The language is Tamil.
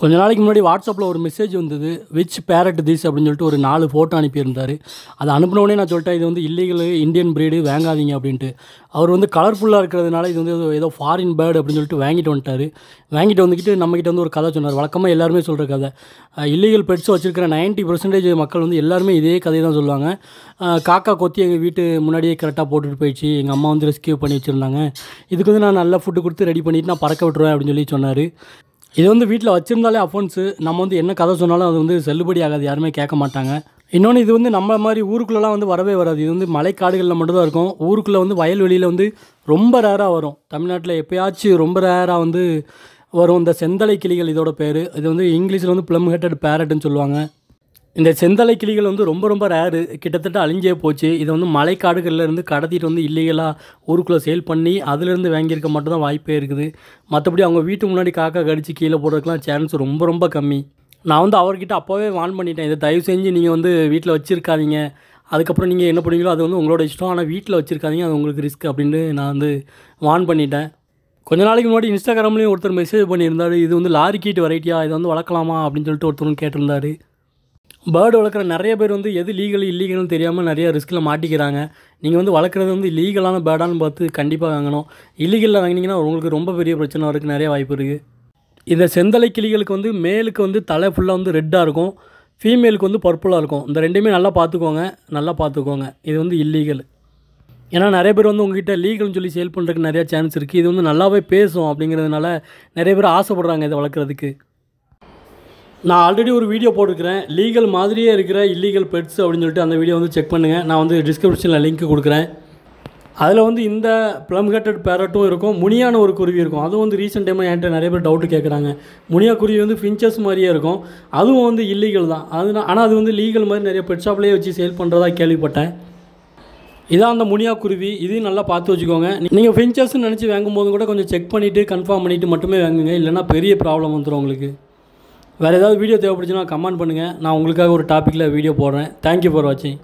கொஞ்ச நாளைக்கு முன்னாடி வாட்ஸ்அப்பில் ஒரு மெசேஜ் வந்தது விச் பேரட் திஸ் அப்படின்னு சொல்லிட்டு ஒரு நாலு ஃபோட்டோ அனுப்பியிருந்தார் அதை அனுப்பினோடனே நான் சொல்லிட்டேன் இது வந்து இல்லீகல் இந்தியன் பிரீடு வாங்காதீங்க அப்படின்ட்டு அவர் வந்து கலர்ஃபுல்லாக இருக்கிறதுனால இது வந்து ஏதோ ஃபாரின் பேர்டு அப்படின்னு சொல்லிட்டு வாங்கிட்டு வந்துட்டார் வாங்கிட்டு வந்துக்கிட்டு நம்மக்கிட்ட வந்து ஒரு கதை சொன்னார் வழக்கமாக எல்லாருமே சொல்கிற கதை இல்லீகல் பெட்ஸ் வச்சுருக்கிற நைன்ட்டி பர்சன்டேஜ் மக்கள் வந்து எல்லாருமே இதே கதையை தான் சொல்லுவாங்க காக்கா கொத்தி எங்கள் வீட்டு முன்னாடியே கரெக்டாக போட்டுட்டு போயிடுச்சு எங்கள் அம்மா வந்து ரெஸ்கியூ பண்ணி வச்சுருந்தாங்க இதுக்கு வந்து நான் நல்லா ஃபுட்டு கொடுத்து ரெடி பண்ணிவிட்டு நான் பறக்க விட்டுருவேன் அப்படின்னு சொல்லி சொன்னார் இது வந்து வீட்டில் வச்சுருந்தாலே அஃபோன்ஸு நம்ம வந்து என்ன கதை சொன்னாலும் அது வந்து செல்லுபடி ஆகாது யாருமே கேட்க மாட்டாங்க இன்னொன்று இது வந்து நம்ம மாதிரி ஊருக்குள்ளெலாம் வந்து வரவே வராது இது வந்து மலைக்காடுகளில் மட்டும்தான் இருக்கும் ஊருக்குள்ளே வந்து வயல்வெளியில் வந்து ரொம்ப ரேராக வரும் தமிழ்நாட்டில் எப்போயாச்சும் ரொம்ப ரேராக வந்து வரும் இந்த செந்தலை கிளிகள் இதோட பேர் இது வந்து இங்கிலீஷில் வந்து ப்ளம் ஹெட்டட் பேரட்னு சொல்லுவாங்க இந்த செந்தலை கிளிகள் வந்து ரொம்ப ரொம்ப ரேரு கிட்டத்தட்ட அழிஞ்சே போச்சு இதை வந்து மலைக்காடுகள்லேருந்து கடத்திட்டு வந்து இல்லீகலாக ஊருக்குள்ளே சேல் பண்ணி அதுலேருந்து வாங்கியிருக்க மட்டும்தான் வாய்ப்பே இருக்குது மற்றபடி அவங்க வீட்டு முன்னாடி காக்கா கடிச்சு கீழே போடுறதுக்குலாம் சான்ஸ் ரொம்ப ரொம்ப கம்மி நான் வந்து அவர்கிட்ட அப்போவே வான் பண்ணிட்டேன் இதை தயவு செஞ்சு நீங்கள் வந்து வீட்டில் வச்சுருக்காதீங்க அதுக்கப்புறம் நீங்கள் என்ன பண்ணுவீங்களோ அது வந்து உங்களோட இஷ்டம் ஆனால் வீட்டில் வச்சுருக்காதீங்க அது உங்களுக்கு ரிஸ்க் அப்படின்னு நான் வந்து வான் பண்ணிட்டேன் கொஞ்ச நாளைக்கு முன்னாடி இன்ஸ்டாகிராம்லேயும் ஒருத்தர் மெசேஜ் பண்ணியிருந்தார் இது வந்து லாரி கீட்டு வெரைட்டியாக இதை வந்து வளர்க்கலாமா அப்படின்னு சொல்லிட்டு ஒருத்தரும் கேட்டிருந்தாரு பேர்டு வளர்க்குற நிறைய பேர் வந்து எது லீகல் இல்லீகல்னு தெரியாமல் நிறைய ரிஸ்கில் மாட்டிக்கிறாங்க நீங்கள் வந்து வளர்க்குறது வந்து லீகலான பேர்டான்னு பார்த்து கண்டிப்பாக வாங்கணும் இல்லீகலில் வாங்கினீங்கன்னா உங்களுக்கு ரொம்ப பெரிய பிரச்சனை வரதுக்கு நிறைய வாய்ப்பு இருக்குது இந்த செந்தலை கிளிகளுக்கு வந்து மேலுக்கு வந்து தலை ஃபுல்லாக வந்து ரெட்டாக இருக்கும் ஃபீமேலுக்கு வந்து பர்பிளாக இருக்கும் இந்த ரெண்டுமே நல்லா பார்த்துக்கோங்க நல்லா பார்த்துக்கோங்க இது வந்து இல்லீகல் ஏன்னா நிறைய பேர் வந்து உங்ககிட்ட லீகல்னு சொல்லி சேல் பண்ணுறதுக்கு நிறையா சான்ஸ் இருக்குது இது வந்து நல்லாவே பேசும் அப்படிங்கிறதுனால நிறைய பேர் ஆசைப்பட்றாங்க இதை வளர்க்குறதுக்கு நான் ஆல்ரெடி ஒரு வீடியோ போட்டிருக்கிறேன் லீகல் மாதிரியே இருக்கிற இல்லீகல் பெட்ஸ் அப்படின்னு சொல்லிட்டு அந்த வீடியோ வந்து செக் பண்ணுங்கள் நான் வந்து டிஸ்கிரிப்ஷனில் லிங்க் கொடுக்குறேன் அதில் வந்து இந்த ப்ளம் ஹெட்டட் பேரட்டும் இருக்கும் முனியான ஒரு குருவி இருக்கும் அதுவும் வந்து ரீசெண்ட் டைமில் என்கிட்ட நிறைய பேர் டவுட்டு கேட்குறாங்க முனியா குருவி வந்து ஃபின்ச்சஸ் மாதிரியே இருக்கும் அதுவும் வந்து இல்லீகல் தான் அது ஆனால் அது வந்து லீகல் மாதிரி நிறைய பெட் ஷாப்லேயே வச்சு சேல் பண்ணுறதா கேள்விப்பட்டேன் இதான் அந்த முனியா குருவி இதையும் நல்லா பார்த்து வச்சுக்கோங்க நீங்கள் ஃபின்ச்சஸ்ன்னு நினச்சி வாங்கும் கூட கொஞ்சம் செக் பண்ணிவிட்டு கன்ஃபார்ம் பண்ணிவிட்டு மட்டுமே வாங்குங்க இல்லைனா பெரிய ப்ராப்ளம் வந்துடும் உங்களுக்கு வேறு ஏதாவது வீடியோ தேவைப்படுச்சுன்னா கமெண்ட் பண்ணுங்கள் நான் உங்களுக்காக ஒரு டாப்பிக்கில் வீடியோ போடுறேன் தேங்க்யூ ஃபார் வாட்சிங்